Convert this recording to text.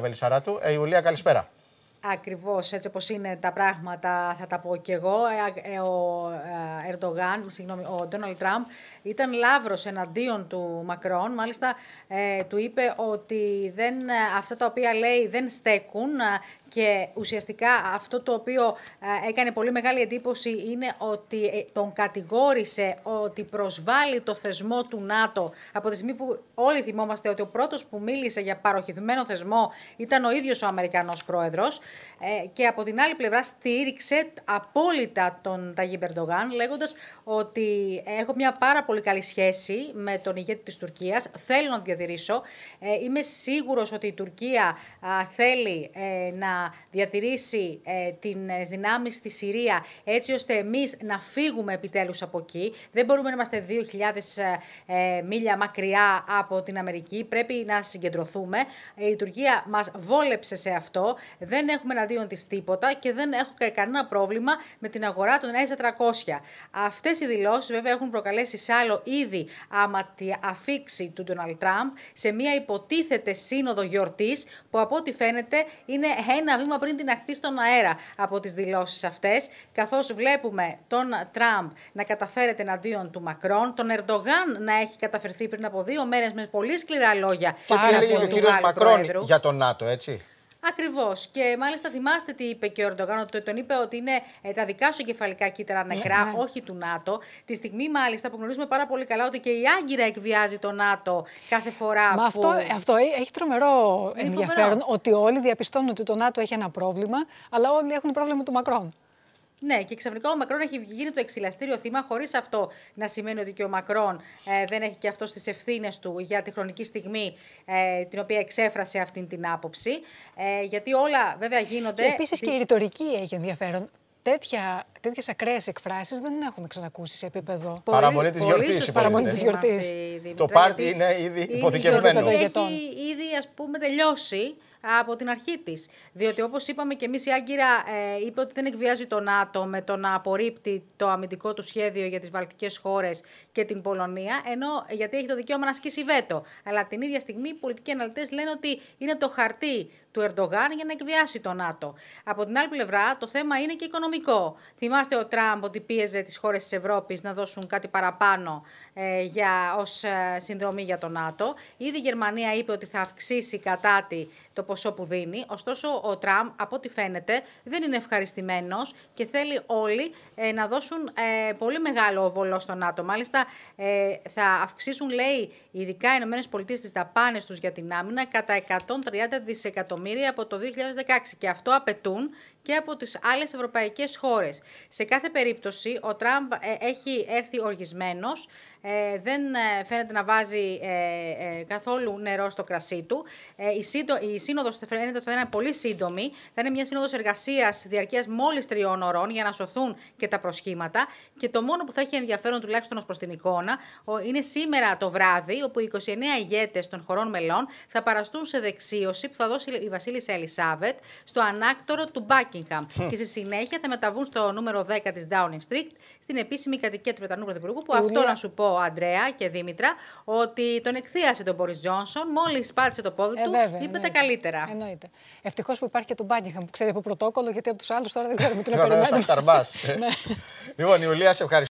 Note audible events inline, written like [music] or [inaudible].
Βελισσαράτου. Ε, Ιουλία, καλησπέρα. Ακριβώς, έτσι όπως είναι τα πράγματα, θα τα πω και εγώ, ε, ε, ο ε, Ερντογάν, συγγνώμη, ο Ντόναλτ Τραμπ ήταν λαύρος εναντίον του Μακρόν, μάλιστα του είπε ότι δεν, αυτά τα οποία λέει δεν στέκουν και ουσιαστικά αυτό το οποίο έκανε πολύ μεγάλη εντύπωση είναι ότι τον κατηγόρησε ότι προσβάλλει το θεσμό του ΝΑΤΟ από τη στιγμή που όλοι θυμόμαστε ότι ο πρώτος που μίλησε για παροχημένο θεσμό ήταν ο ίδιος ο Αμερικανός πρόεδρος ε, και από την άλλη πλευρά στήριξε απόλυτα τον Ταγί Μπερντογάν λέγοντας ότι έχω μια πάρα πολύ καλή σχέση με τον ηγέτη της Τουρκίας, θέλω να τη διατηρήσω. Ε, είμαι σίγουρος ότι η Τουρκία θέλει ε, να διατηρήσει την δυνάμεις στη Συρία έτσι ώστε εμείς να φύγουμε επιτέλους από εκεί. Δεν μπορούμε να είμαστε 2.000 μίλια μακριά από την Αμερική, πρέπει να συγκεντρωθούμε. Η Τουρκία μας βόλεψε σε αυτό, δεν έχουμε εναντίον της τίποτα και δεν έχω κανένα πρόβλημα με την αγορά των S400. Αυτές οι δηλώσεις, βέβαια, έχουν προκαλέσει σε άλλο ήδη άμα τη αφήξη του Ντόναλτ Τραμπ σε μια υποτίθεται σύνοδο γιορτής που από ό,τι φαίνεται είναι ένα βήμα πριν την αχθή στον αέρα από τις δηλώσεις αυτές. Καθώς βλέπουμε τον Τραμπ να καταφέρεται εναντίον του Μακρόν, τον Ερντογάν να έχει καταφερθεί πριν από δύο μέρες με πολύ σκληρά λόγια. Και τι έλεγε ο κύριο Μακρόν για τον ΝΑΤΟ, έτσι. Ακριβώς. Και μάλιστα θυμάστε τι είπε και ο Ερντογάν, ότι τον είπε ότι είναι ε, τα δικά σου κεφαλικά κύτταρα ναι, νεκρά, ναι. όχι του ΝΑΤΟ. Τη στιγμή μάλιστα που γνωρίζουμε πάρα πολύ καλά ότι και η Άγκυρα εκβιάζει το ΝΑΤΟ κάθε φορά. Μα που... αυτό, αυτό ε, έχει τρομερό ενδιαφέρον, ότι όλοι διαπιστώνουν ότι το ΝΑΤΟ έχει ένα πρόβλημα, αλλά όλοι έχουν πρόβλημα του Μακρόν. Ναι, και ξαφνικά ο Μακρόν έχει γίνει το εξηλαστήριο θύμα, χωρίς αυτό να σημαίνει ότι και ο Μακρόν ε, δεν έχει και αυτό τι ευθύνες του για τη χρονική στιγμή ε, την οποία εξέφρασε αυτή την άποψη. Ε, γιατί όλα βέβαια γίνονται. Επίσης και η ρητορική έχει ενδιαφέρον. Τέτοια τέτοιες ακραίες εκφράσεις δεν έχουμε ξανακούσει σε επίπεδο. Παραμονή της γιορτή. Παραμονή της γιορτή. Ε, το πάρτι είναι ήδη υποθηκευμένο. Έχει ήδη ας πούμε τελειώσει από την αρχή της. Διότι, όπως είπαμε και εμείς, η Άγκυρα ε, είπε ότι δεν εκβιάζει τον ΝΑΤΟ με το να απορρίπτει το αμυντικό του σχέδιο για τις βαλτικές χώρες και την Πολωνία, ενώ γιατί έχει το δικαίωμα να ασκήσει βέτο. Αλλά την ίδια στιγμή, οι πολιτικοί αναλυτές λένε ότι είναι το χαρτί του Ερντογάν για να εκβιάσει τον ΝΑΤΟ. Από την άλλη πλευρά, το θέμα είναι και οικονομικό. Θυμάστε ο Τραμπ ότι πίεζε τις χώρες της Ευρώπης να δώσουν κάτι παραπάνω ε, για, ως ε, συνδρομή για το ΝΑΤΟ. Ήδη η Γερμανία είπε ότι θα αυξήσει κατά τη το ποσό που δίνει. Ωστόσο ο Τραμπ από ό,τι φαίνεται δεν είναι ευχαριστημένος και θέλει όλοι ε, να δώσουν ε, πολύ μεγάλο βολό στο ΝΑΤΟ. Μάλιστα θα αυξήσουν λέει ειδικά οι ΗΠΑ τις δαπάνες τους για την άμυνα κατά 130 δισεκατομμύρια από το 2016 και αυτό απαιτούν και από τις άλλες ευρωπαϊκές χώρες. Σε κάθε περίπτωση, ο Τραμπ ε, έχει έρθει οργισμένος, ε, δεν ε, φαίνεται να βάζει καθόλου νερό στο κρασί του. Η σύνοδος φαίνεται ότι θα είναι πολύ σύντομη. Θα είναι μια σύνοδος εργασίας διαρκείας μόλις τριών ωρών για να σωθούν και τα προσχήματα. Και το μόνο που θα έχει ενδιαφέρον τουλάχιστον ως προς την εικόνα είναι σήμερα το βράδυ, όπου οι 29 ηγέτες των χωρών μελών θα παραστούν σε δεξίωση που θα δώσει η Βασίλισσα Ελισάβετ στο ανάκτορο του μπάκι. Και στη συνέχεια θα μεταβούν στο νούμερο 10 της Downing Street, στην επίσημη κατοικία του Βρετανού Πρωθυπουργού. Που αυτό να σου πω, Αντρέα και Δήμητρα, ότι τον εκθίασε τον Μπόρι Τζόνσον, μόλις πάτησε το πόδι ε, του, είπε τα καλύτερα. Εννοείται. Ευτυχώς που υπάρχει και τον Buckingham που ξέρει από πρωτόκολλο, γιατί από τους άλλους τώρα δεν ξέρουμε τι να περιμένουμε. [laughs] Ναι. Λοιπόν, Ιουλία, σε ευχαριστώ.